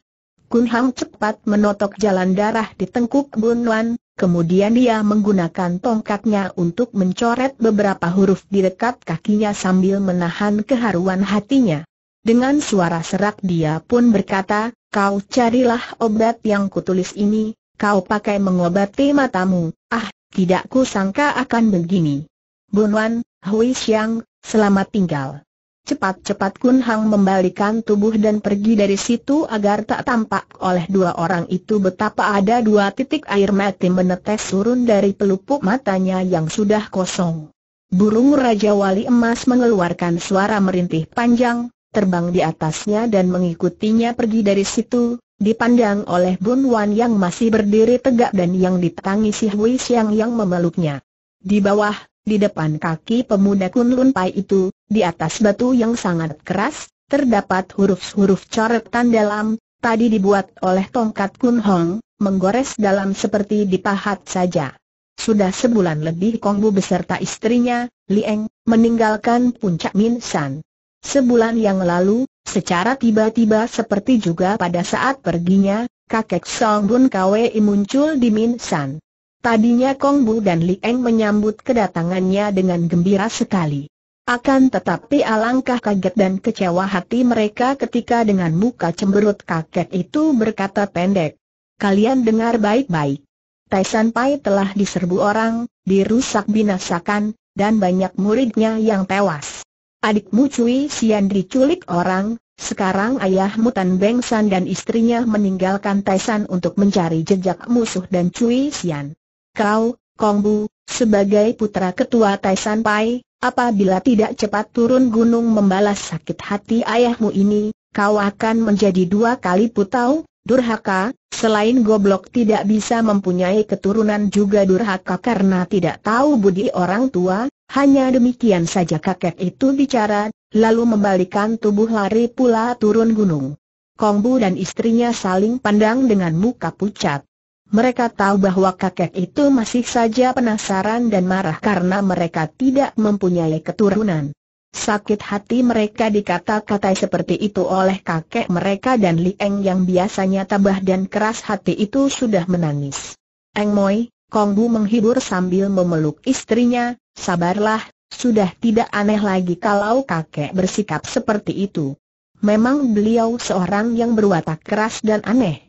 Kun Hang cepat menotok jalan darah di tengkuk Bun Wan, Kemudian dia menggunakan tongkatnya untuk mencoret beberapa huruf di dekat kakinya sambil menahan keharuan hatinya. Dengan suara serak dia pun berkata, kau carilah obat yang kutulis ini, kau pakai mengobati matamu, ah, tidak kusangka akan begini. Bunwan, Hui Xiang, selamat tinggal. Cepat-cepat Kun Hang membalikan tubuh dan pergi dari situ agar tak tampak oleh dua orang itu betapa ada dua titik air mati menetes turun dari pelupuk matanya yang sudah kosong. Burung Raja Wali Emas mengeluarkan suara merintih panjang, terbang di atasnya dan mengikutinya pergi dari situ, dipandang oleh Bun Wan yang masih berdiri tegak dan yang ditangisi Hui Xiang yang memeluknya. Di bawah, di depan kaki pemuda Kunlun Pai itu, di atas batu yang sangat keras, terdapat huruf-huruf coretan dalam, tadi dibuat oleh tongkat Kun Hong, menggores dalam seperti dipahat saja. Sudah sebulan lebih Kong Bu beserta istrinya, Lieng, meninggalkan puncak Min San. Sebulan yang lalu, secara tiba-tiba seperti juga pada saat perginya, kakek Song Bun Kwei muncul di Min San. Tadinya Kong Bu dan Li Eng menyambut kedatangannya dengan gembira sekali. Akan tetapi alangkah kaget dan kecewa hati mereka ketika dengan muka cemberut kakek itu berkata pendek. Kalian dengar baik-baik. Taisan Pai telah diserbu orang, dirusak binasakan, dan banyak muridnya yang tewas. Adikmu Cui Sian diculik orang, sekarang ayahmu Tan Beng San dan istrinya meninggalkan Taisan untuk mencari jejak musuh dan Cui Sian. Kau, Kongbu, sebagai putra ketua Taisan Pai, apabila tidak cepat turun gunung membalas sakit hati ayahmu ini, kau akan menjadi dua kali putau, durhaka, selain goblok tidak bisa mempunyai keturunan juga durhaka karena tidak tahu budi orang tua, hanya demikian saja kakek itu bicara, lalu membalikan tubuh lari pula turun gunung. Kongbu dan istrinya saling pandang dengan muka pucat. Mereka tahu bahwa kakek itu masih saja penasaran dan marah karena mereka tidak mempunyai keturunan. Sakit hati mereka dikata-katai seperti itu oleh kakek mereka dan Li Eng yang biasanya tabah dan keras hati itu sudah menangis. Eng Moi, Bu menghibur sambil memeluk istrinya, sabarlah, sudah tidak aneh lagi kalau kakek bersikap seperti itu. Memang beliau seorang yang berwatak keras dan aneh.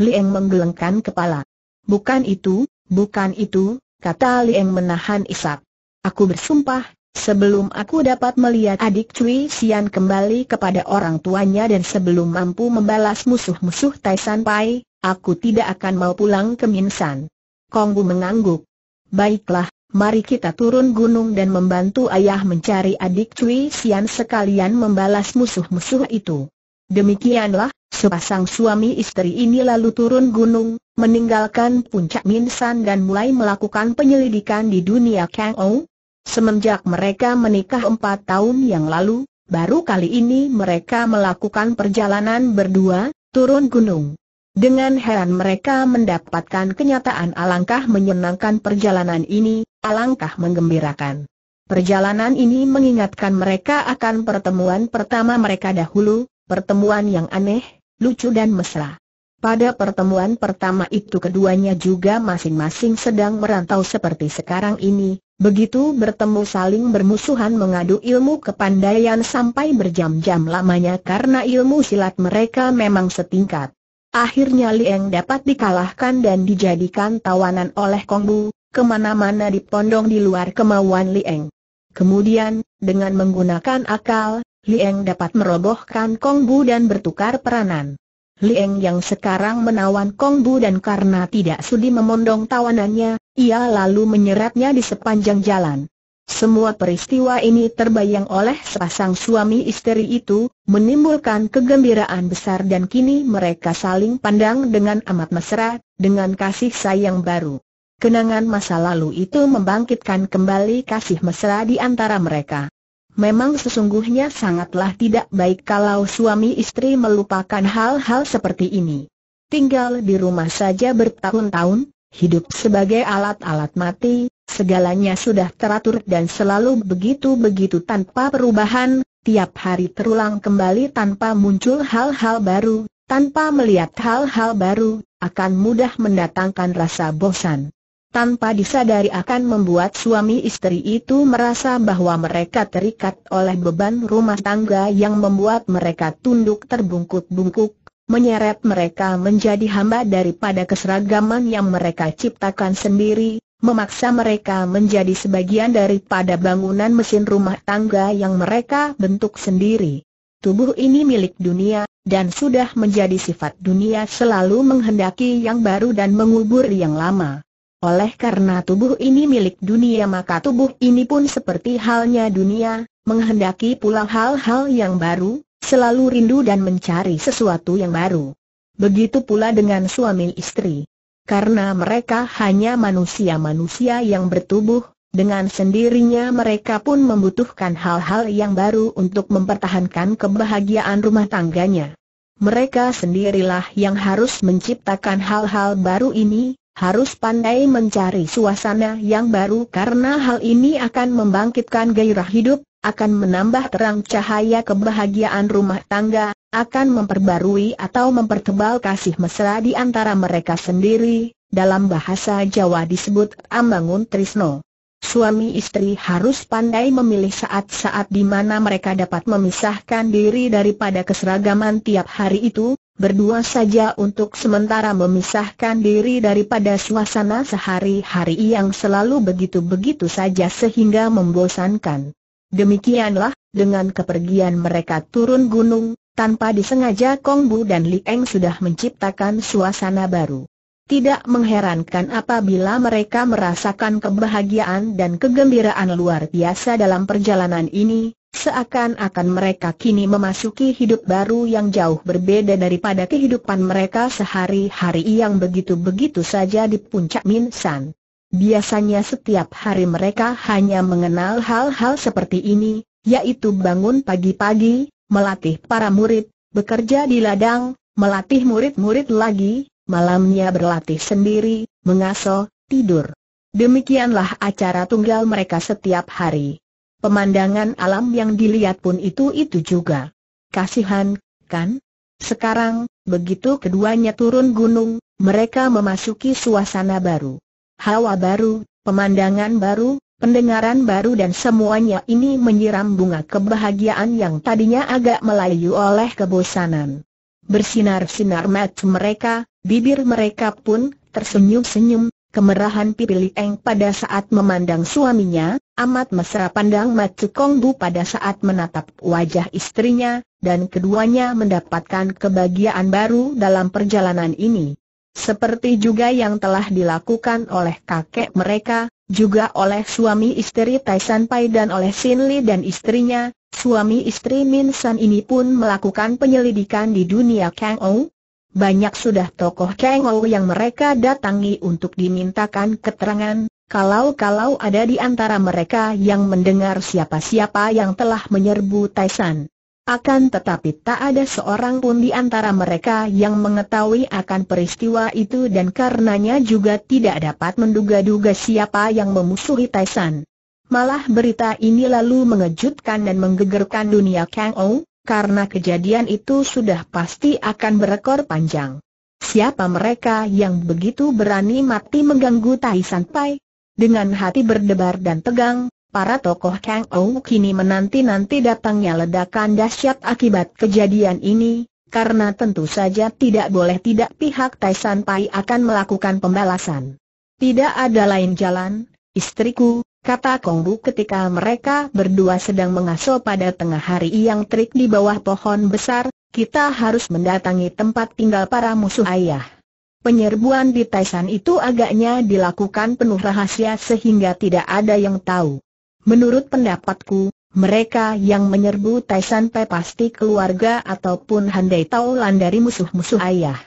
Lieng menggelengkan kepala. Bukan itu, bukan itu, kata Lieng menahan isak. Aku bersumpah, sebelum aku dapat melihat adik Cui Sian kembali kepada orang tuanya dan sebelum mampu membalas musuh-musuh Tai Pai, aku tidak akan mau pulang ke Minsan. Konggu mengangguk. Baiklah, mari kita turun gunung dan membantu ayah mencari adik Cui Sian sekalian membalas musuh-musuh itu. Demikianlah, Sepasang suami istri ini lalu turun gunung, meninggalkan puncak Minsan dan mulai melakukan penyelidikan di dunia Kang Ou. Semenjak mereka menikah empat tahun yang lalu, baru kali ini mereka melakukan perjalanan berdua, turun gunung. Dengan heran mereka mendapatkan kenyataan alangkah menyenangkan perjalanan ini, alangkah menggembirakan. Perjalanan ini mengingatkan mereka akan pertemuan pertama mereka dahulu, pertemuan yang aneh, lucu dan mesra. Pada pertemuan pertama itu keduanya juga masing-masing sedang merantau seperti sekarang ini, begitu bertemu saling bermusuhan mengadu ilmu kepandaian sampai berjam-jam lamanya karena ilmu silat mereka memang setingkat. Akhirnya Lieng dapat dikalahkan dan dijadikan tawanan oleh Kongbu, kemana-mana dipondong di luar kemauan Lieng. Kemudian, dengan menggunakan akal, Lieng dapat merobohkan Kongbu dan bertukar peranan. Lieng yang sekarang menawan Kongbu dan karena tidak sudi memondong tawanannya, ia lalu menyeretnya di sepanjang jalan. Semua peristiwa ini terbayang oleh sepasang suami istri itu, menimbulkan kegembiraan besar dan kini mereka saling pandang dengan amat mesra, dengan kasih sayang baru. Kenangan masa lalu itu membangkitkan kembali kasih mesra di antara mereka. Memang sesungguhnya sangatlah tidak baik kalau suami istri melupakan hal-hal seperti ini. Tinggal di rumah saja bertahun-tahun, hidup sebagai alat-alat mati, segalanya sudah teratur dan selalu begitu-begitu tanpa perubahan, tiap hari terulang kembali tanpa muncul hal-hal baru, tanpa melihat hal-hal baru, akan mudah mendatangkan rasa bosan tanpa disadari akan membuat suami istri itu merasa bahwa mereka terikat oleh beban rumah tangga yang membuat mereka tunduk terbungkuk-bungkuk, menyeret mereka menjadi hamba daripada keseragaman yang mereka ciptakan sendiri, memaksa mereka menjadi sebagian daripada bangunan mesin rumah tangga yang mereka bentuk sendiri. Tubuh ini milik dunia, dan sudah menjadi sifat dunia selalu menghendaki yang baru dan mengubur yang lama. Oleh karena tubuh ini milik dunia maka tubuh ini pun seperti halnya dunia, menghendaki pula hal-hal yang baru, selalu rindu dan mencari sesuatu yang baru. Begitu pula dengan suami istri. Karena mereka hanya manusia-manusia yang bertubuh, dengan sendirinya mereka pun membutuhkan hal-hal yang baru untuk mempertahankan kebahagiaan rumah tangganya. Mereka sendirilah yang harus menciptakan hal-hal baru ini, harus pandai mencari suasana yang baru karena hal ini akan membangkitkan gairah hidup, akan menambah terang cahaya kebahagiaan rumah tangga, akan memperbarui atau mempertebal kasih mesra di antara mereka sendiri, dalam bahasa Jawa disebut Ambangun Trisno. Suami istri harus pandai memilih saat-saat di mana mereka dapat memisahkan diri daripada keseragaman tiap hari itu, berdua saja untuk sementara memisahkan diri daripada suasana sehari-hari yang selalu begitu-begitu saja sehingga membosankan. Demikianlah, dengan kepergian mereka turun gunung, tanpa disengaja Kong Bu dan Li Eng sudah menciptakan suasana baru. Tidak mengherankan apabila mereka merasakan kebahagiaan dan kegembiraan luar biasa dalam perjalanan ini, Seakan-akan mereka kini memasuki hidup baru yang jauh berbeda daripada kehidupan mereka sehari-hari yang begitu-begitu saja di puncak minsan. Biasanya setiap hari mereka hanya mengenal hal-hal seperti ini, yaitu bangun pagi-pagi, melatih para murid, bekerja di ladang, melatih murid-murid lagi, malamnya berlatih sendiri, mengasuh, tidur. Demikianlah acara tunggal mereka setiap hari. Pemandangan alam yang dilihat pun itu-itu juga. Kasihan, kan? Sekarang, begitu keduanya turun gunung, mereka memasuki suasana baru. Hawa baru, pemandangan baru, pendengaran baru dan semuanya ini menyiram bunga kebahagiaan yang tadinya agak melayu oleh kebosanan. Bersinar-sinar mata mereka, bibir mereka pun tersenyum-senyum, Kemerahan Pipi Eng pada saat memandang suaminya, amat mesra pandang Matsu Bu pada saat menatap wajah istrinya, dan keduanya mendapatkan kebahagiaan baru dalam perjalanan ini. Seperti juga yang telah dilakukan oleh kakek mereka, juga oleh suami istri Tai Pai dan oleh Sin Li dan istrinya, suami istri Min San ini pun melakukan penyelidikan di dunia Kang Ou, banyak sudah tokoh Kengou yang mereka datangi untuk dimintakan keterangan, kalau-kalau ada di antara mereka yang mendengar siapa-siapa yang telah menyerbu Taisan. Akan tetapi tak ada seorang pun di antara mereka yang mengetahui akan peristiwa itu dan karenanya juga tidak dapat menduga-duga siapa yang memusuhi Taisan. Malah berita ini lalu mengejutkan dan menggegerkan dunia Kang karena kejadian itu sudah pasti akan berekor panjang. Siapa mereka yang begitu berani mati mengganggu Tai San Pai? Dengan hati berdebar dan tegang, para tokoh Kang Ong kini menanti-nanti datangnya ledakan dahsyat akibat kejadian ini, karena tentu saja tidak boleh tidak pihak Tai San Pai akan melakukan pembalasan. Tidak ada lain jalan, istriku, kata Kongbu ketika mereka berdua sedang mengasuh pada tengah hari yang terik di bawah pohon besar, kita harus mendatangi tempat tinggal para musuh ayah. Penyerbuan di Taisan itu agaknya dilakukan penuh rahasia sehingga tidak ada yang tahu. Menurut pendapatku, mereka yang menyerbu Taisan Pe pasti keluarga ataupun handai taulan dari musuh-musuh ayah.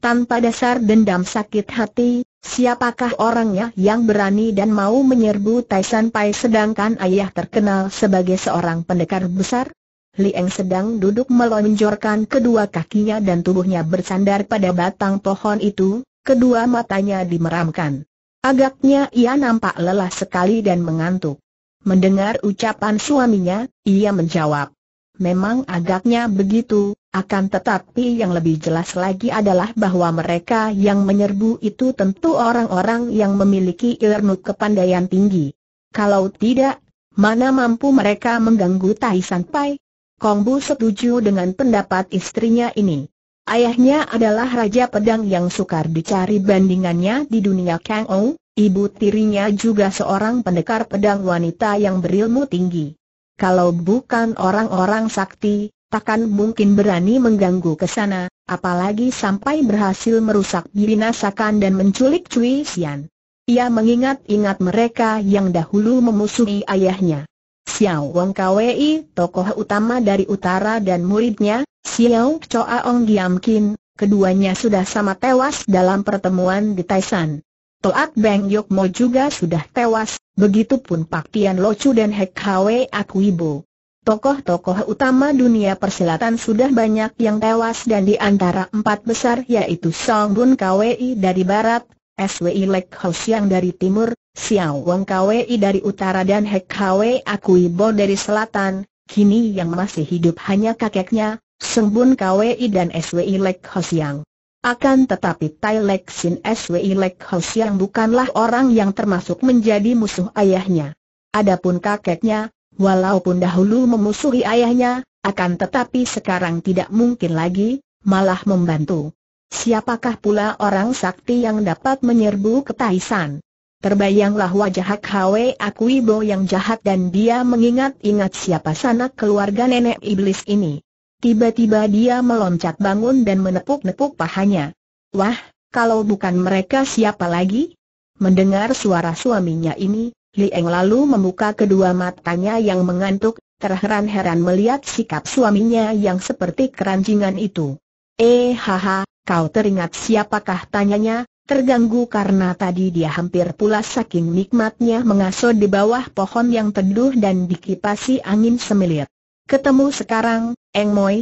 Tanpa dasar dendam sakit hati, Siapakah orangnya yang berani dan mau menyerbu Taisan Pai sedangkan ayah terkenal sebagai seorang pendekar besar? Liang sedang duduk melonjorkan kedua kakinya dan tubuhnya bersandar pada batang pohon itu, kedua matanya dimeramkan. Agaknya ia nampak lelah sekali dan mengantuk. Mendengar ucapan suaminya, ia menjawab, Memang agaknya begitu, akan tetapi yang lebih jelas lagi adalah bahwa mereka yang menyerbu itu tentu orang-orang yang memiliki ilmu kepandaian tinggi. Kalau tidak, mana mampu mereka mengganggu Tai Sanpai? Kongbu setuju dengan pendapat istrinya ini. Ayahnya adalah Raja Pedang yang sukar dicari bandingannya di dunia Kang Ou, ibu tirinya juga seorang pendekar pedang wanita yang berilmu tinggi. Kalau bukan orang-orang sakti, takkan mungkin berani mengganggu ke sana, apalagi sampai berhasil merusak binasakan dan menculik Cui Xian. Ia mengingat-ingat mereka yang dahulu memusuhi ayahnya. Xiao Wong Kwei, tokoh utama dari utara dan muridnya, Xiao Choa Ong Giam Kin, keduanya sudah sama tewas dalam pertemuan di Taishan. Toat Beng Yok Mo juga sudah tewas, begitupun Pak Tian Chu dan Hek Hwe Akwibo. Tokoh-tokoh utama dunia persilatan sudah banyak yang tewas dan di antara empat besar yaitu Song Bun Kwei dari barat, SWI Lek Ho Siang dari timur, Xiao Wang Kwei dari utara dan Hek Akui Akuibo dari selatan. Kini yang masih hidup hanya kakeknya, Song Bun Kwei dan SWI Lek Ho Siang. Akan tetapi Tai Lek Sin SWI Lek Ho Siang bukanlah orang yang termasuk menjadi musuh ayahnya. Adapun kakeknya, Walaupun dahulu memusuhi ayahnya, akan tetapi sekarang tidak mungkin lagi, malah membantu. Siapakah pula orang sakti yang dapat menyerbu ketaisan? Terbayanglah wajah Hak Hwe Akuibo yang jahat dan dia mengingat-ingat siapa sanak keluarga nenek iblis ini. Tiba-tiba dia meloncat bangun dan menepuk-nepuk pahanya. Wah, kalau bukan mereka siapa lagi? Mendengar suara suaminya ini, Li Eng lalu membuka kedua matanya yang mengantuk, terheran-heran melihat sikap suaminya yang seperti keranjingan itu. Eh haha, kau teringat siapakah tanyanya, terganggu karena tadi dia hampir pula saking nikmatnya mengaso di bawah pohon yang teduh dan dikipasi angin semilir. Ketemu sekarang, Eng Moi?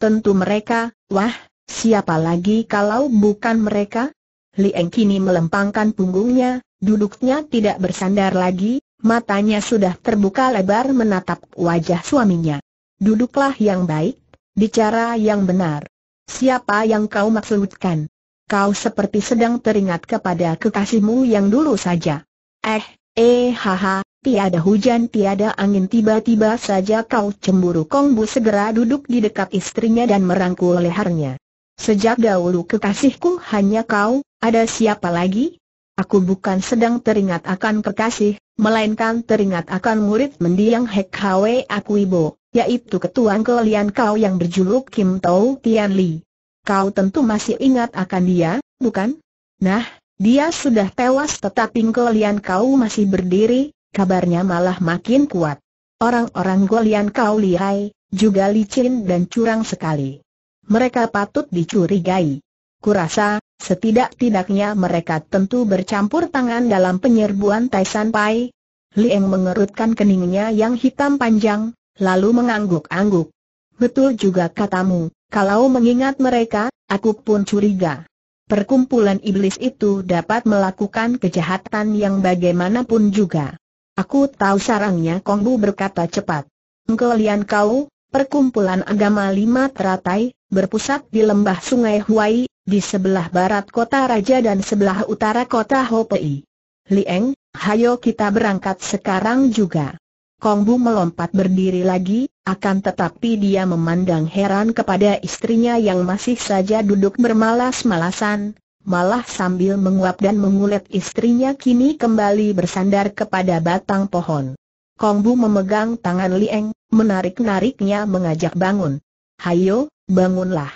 Tentu mereka, wah, siapa lagi kalau bukan mereka? Li Eng kini melempangkan punggungnya, Duduknya tidak bersandar lagi, matanya sudah terbuka lebar menatap wajah suaminya. Duduklah yang baik, bicara yang benar. Siapa yang kau maksudkan? Kau seperti sedang teringat kepada kekasihmu yang dulu saja. Eh, eh haha, tiada hujan tiada angin tiba-tiba saja kau cemburu Kongbu segera duduk di dekat istrinya dan merangkul lehernya. Sejak dahulu kekasihku hanya kau, ada siapa lagi? Aku bukan sedang teringat akan kekasih, melainkan teringat akan murid mendiang Hek Hwe Aku Ibo, yaitu ketuan kelian kau yang berjuluk Kim Tau Tian Li. Kau tentu masih ingat akan dia, bukan? Nah, dia sudah tewas tetapi kelian kau masih berdiri, kabarnya malah makin kuat. Orang-orang golian kau lihai, juga licin dan curang sekali. Mereka patut dicurigai. Kurasa, Setidak-tidaknya mereka tentu bercampur tangan dalam penyerbuan Taisan Pai. Lieng mengerutkan keningnya yang hitam panjang, lalu mengangguk-angguk. Betul juga katamu, kalau mengingat mereka, aku pun curiga. Perkumpulan iblis itu dapat melakukan kejahatan yang bagaimanapun juga. Aku tahu sarangnya Kongbu berkata cepat. lian kau, perkumpulan agama lima teratai, berpusat di lembah sungai Huai, di sebelah barat kota Raja dan sebelah utara kota Hopei. Lieng, hayo kita berangkat sekarang juga. Kongbu melompat berdiri lagi, akan tetapi dia memandang heran kepada istrinya yang masih saja duduk bermalas-malasan, malah sambil menguap dan mengulet istrinya kini kembali bersandar kepada batang pohon. Kongbu memegang tangan Lieng, menarik-nariknya mengajak bangun. Hayo, bangunlah.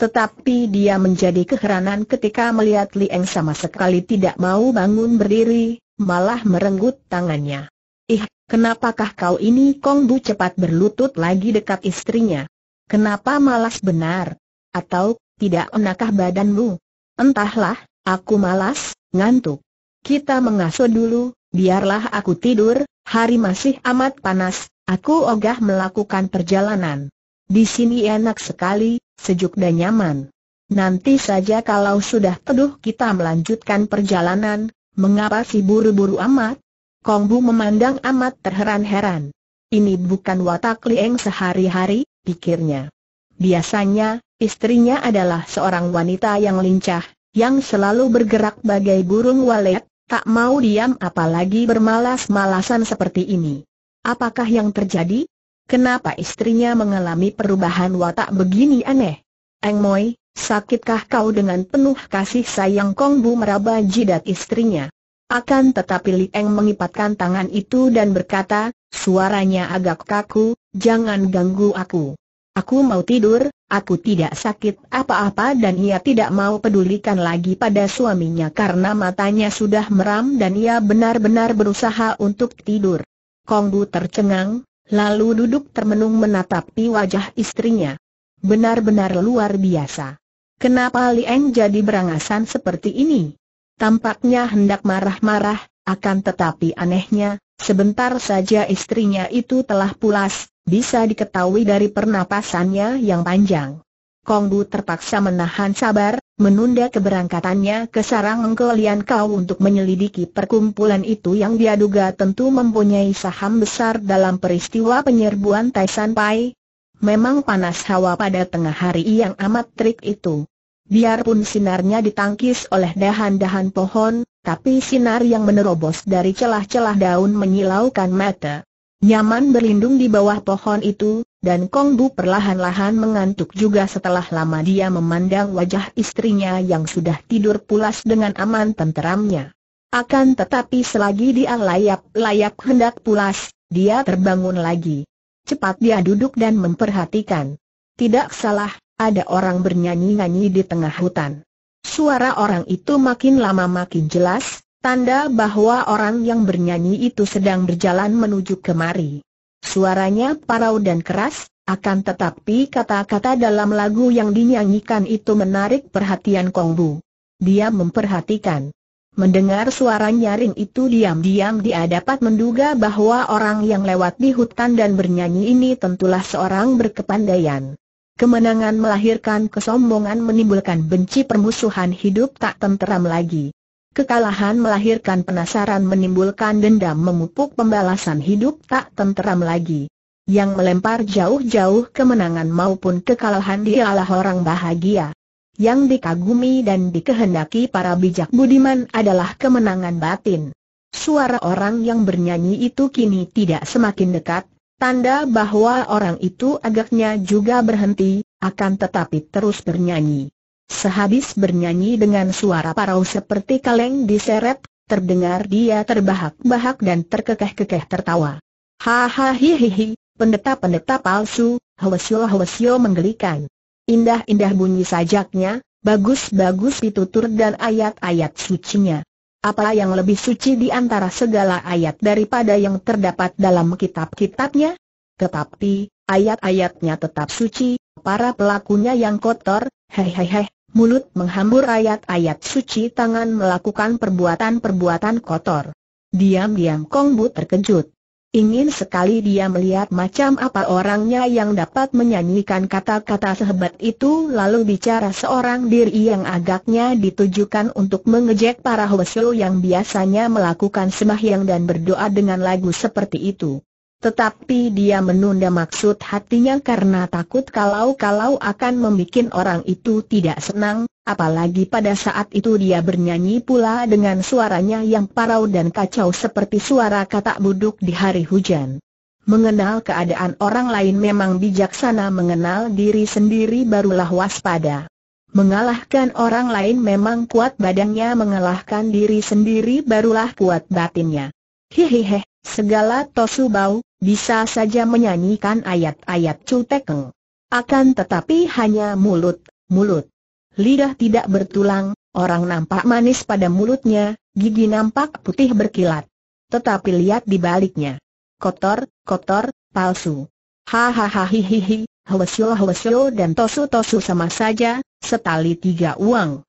Tetapi dia menjadi keheranan ketika melihat Lieng sama sekali tidak mau bangun berdiri, malah merenggut tangannya. Ih, kenapakah kau ini Kong Bu cepat berlutut lagi dekat istrinya? Kenapa malas benar? Atau, tidak enakah badanmu? Entahlah, aku malas, ngantuk. Kita mengasuh dulu, biarlah aku tidur, hari masih amat panas, aku ogah melakukan perjalanan. Di sini enak sekali, sejuk dan nyaman. Nanti saja kalau sudah teduh kita melanjutkan perjalanan, mengapa si buru-buru amat? Kong Bu memandang amat terheran-heran. Ini bukan watak Lieng sehari-hari, pikirnya. Biasanya, istrinya adalah seorang wanita yang lincah, yang selalu bergerak bagai burung walet, tak mau diam apalagi bermalas-malasan seperti ini. Apakah yang terjadi? Kenapa istrinya mengalami perubahan watak begini aneh? Eng Moi, sakitkah kau dengan penuh kasih sayang Kong Bu meraba jidat istrinya? Akan tetapi Li Eng mengipatkan tangan itu dan berkata, suaranya agak kaku, jangan ganggu aku. Aku mau tidur, aku tidak sakit apa-apa dan ia tidak mau pedulikan lagi pada suaminya karena matanya sudah meram dan ia benar-benar berusaha untuk tidur. Kong Bu tercengang, lalu duduk termenung menatapi wajah istrinya. Benar-benar luar biasa. Kenapa Lieng jadi berangasan seperti ini? Tampaknya hendak marah-marah, akan tetapi anehnya, sebentar saja istrinya itu telah pulas, bisa diketahui dari pernapasannya yang panjang. Kongbu terpaksa menahan sabar, menunda keberangkatannya ke sarang engkelian Kau untuk menyelidiki perkumpulan itu yang dia duga tentu mempunyai saham besar dalam peristiwa penyerbuan Taisan Pai. Memang panas hawa pada tengah hari yang amat terik itu. Biarpun sinarnya ditangkis oleh dahan-dahan pohon, tapi sinar yang menerobos dari celah-celah daun menyilaukan mata. Nyaman berlindung di bawah pohon itu, dan Kong Bu perlahan-lahan mengantuk juga setelah lama dia memandang wajah istrinya yang sudah tidur pulas dengan aman tenteramnya. Akan tetapi selagi dia layap-layap hendak pulas, dia terbangun lagi. Cepat dia duduk dan memperhatikan. Tidak salah, ada orang bernyanyi-nyanyi di tengah hutan. Suara orang itu makin lama makin jelas, tanda bahwa orang yang bernyanyi itu sedang berjalan menuju kemari. Suaranya parau dan keras, akan tetapi kata-kata dalam lagu yang dinyanyikan itu menarik perhatian Kongbu. Dia memperhatikan. Mendengar suara nyaring itu diam-diam dia dapat menduga bahwa orang yang lewat di hutan dan bernyanyi ini tentulah seorang berkepandaian. Kemenangan melahirkan kesombongan menimbulkan benci permusuhan hidup tak tenteram lagi. Kekalahan melahirkan penasaran menimbulkan dendam memupuk pembalasan hidup tak tenteram lagi. Yang melempar jauh-jauh kemenangan maupun kekalahan dialah orang bahagia. Yang dikagumi dan dikehendaki para bijak budiman adalah kemenangan batin. Suara orang yang bernyanyi itu kini tidak semakin dekat, tanda bahwa orang itu agaknya juga berhenti, akan tetapi terus bernyanyi. Sehabis bernyanyi dengan suara parau seperti kaleng diseret, terdengar dia terbahak-bahak dan terkekeh-kekeh tertawa. Hahaha hihihi, pendeta-pendeta palsu, hwesyo-hwesyo menggelikan. Indah-indah bunyi sajaknya, bagus-bagus pitutur dan ayat-ayat sucinya. Apa yang lebih suci di antara segala ayat daripada yang terdapat dalam kitab-kitabnya? Tetapi, ayat-ayatnya tetap suci, para pelakunya yang kotor, hehehe, mulut menghambur ayat-ayat suci tangan melakukan perbuatan-perbuatan kotor. Diam-diam Kong Bu terkejut. Ingin sekali dia melihat macam apa orangnya yang dapat menyanyikan kata-kata sehebat itu lalu bicara seorang diri yang agaknya ditujukan untuk mengejek para hosu yang biasanya melakukan sembahyang dan berdoa dengan lagu seperti itu. Tetapi dia menunda maksud hatinya karena takut kalau-kalau akan membuat orang itu tidak senang, apalagi pada saat itu dia bernyanyi pula dengan suaranya yang parau dan kacau seperti suara katak buduk di hari hujan. Mengenal keadaan orang lain memang bijaksana mengenal diri sendiri barulah waspada. Mengalahkan orang lain memang kuat badannya mengalahkan diri sendiri barulah kuat batinnya. Hihihi, segala tosu bau, bisa saja menyanyikan ayat-ayat cutekeng. Akan tetapi hanya mulut, mulut. Lidah tidak bertulang, orang nampak manis pada mulutnya, gigi nampak putih berkilat. Tetapi lihat di baliknya. Kotor, kotor, palsu. Hahaha hihihi, hwesyo hwesyo dan tosu tosu sama saja, setali tiga uang.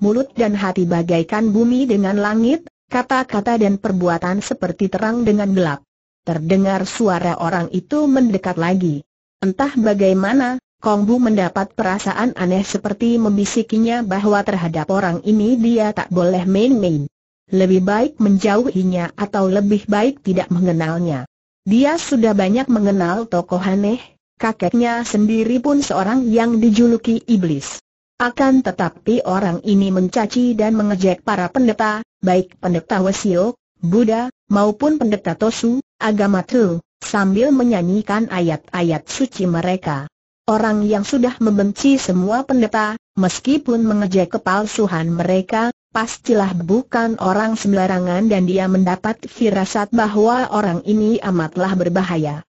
Mulut dan hati bagaikan bumi dengan langit, kata-kata dan perbuatan seperti terang dengan gelap. Terdengar suara orang itu mendekat lagi. Entah bagaimana, Kong Bu mendapat perasaan aneh seperti membisikinya bahwa terhadap orang ini dia tak boleh main-main. Lebih baik menjauhinya atau lebih baik tidak mengenalnya. Dia sudah banyak mengenal tokoh aneh, kakeknya sendiri pun seorang yang dijuluki iblis. Akan tetapi orang ini mencaci dan mengejek para pendeta, baik pendeta Wesio, Buddha, maupun pendeta Tosu, agama tu, sambil menyanyikan ayat-ayat suci mereka. Orang yang sudah membenci semua pendeta, meskipun mengejek kepalsuhan mereka, pastilah bukan orang sembarangan dan dia mendapat firasat bahwa orang ini amatlah berbahaya.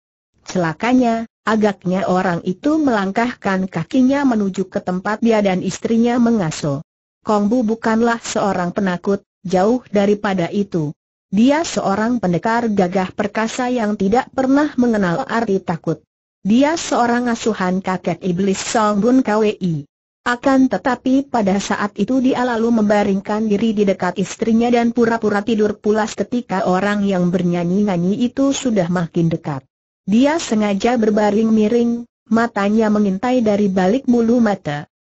Celakanya, agaknya orang itu melangkahkan kakinya menuju ke tempat dia dan istrinya mengaso. Kongbu bukanlah seorang penakut, jauh daripada itu. Dia seorang pendekar gagah perkasa yang tidak pernah mengenal arti takut. Dia seorang asuhan kakek iblis Song Bun Kwi. Akan tetapi pada saat itu dia lalu membaringkan diri di dekat istrinya dan pura-pura tidur pulas ketika orang yang bernyanyi-nyanyi itu sudah makin dekat. Dia sengaja berbaring miring, matanya mengintai dari balik bulu mata.